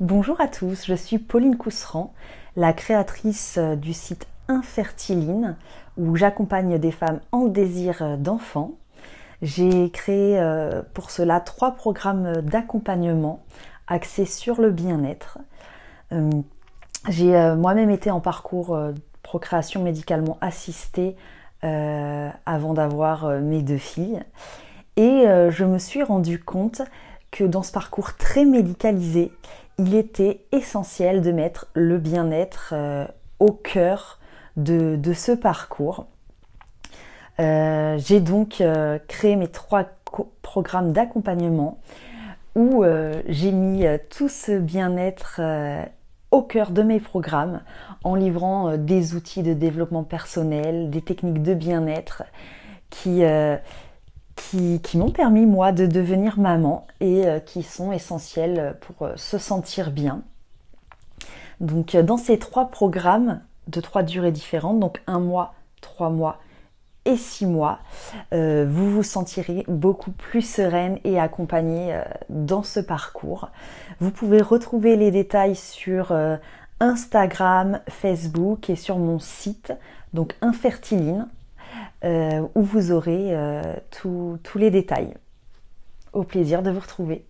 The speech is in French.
Bonjour à tous, je suis Pauline Cousseran, la créatrice euh, du site Infertiline où j'accompagne des femmes en désir euh, d'enfants. J'ai créé euh, pour cela trois programmes d'accompagnement axés sur le bien-être. J'ai moi-même été en parcours procréation médicalement assistée avant d'avoir mes deux filles et je me suis rendu compte dans ce parcours très médicalisé, il était essentiel de mettre le bien-être euh, au cœur de, ce parcours. Euh, j'ai donc euh, créé mes trois programmes d'accompagnement où j'ai mis tout ce bien-être au cœur de mes programmes en livrant des outils de développement personnel, des techniques de bien-être qui, qui, m'ont permis, moi, de devenir maman et euh, qui sont essentielles pour euh, se sentir bien. Donc, euh, dans ces trois programmes de trois durées différentes, donc un mois, trois mois et six mois, vous vous sentirez beaucoup plus sereine et accompagnée dans ce parcours. Vous pouvez retrouver les détails sur Instagram, Facebook et sur mon site, donc Infertiline, euh, où vous aurez euh, tous les détails. Au plaisir de vous retrouver.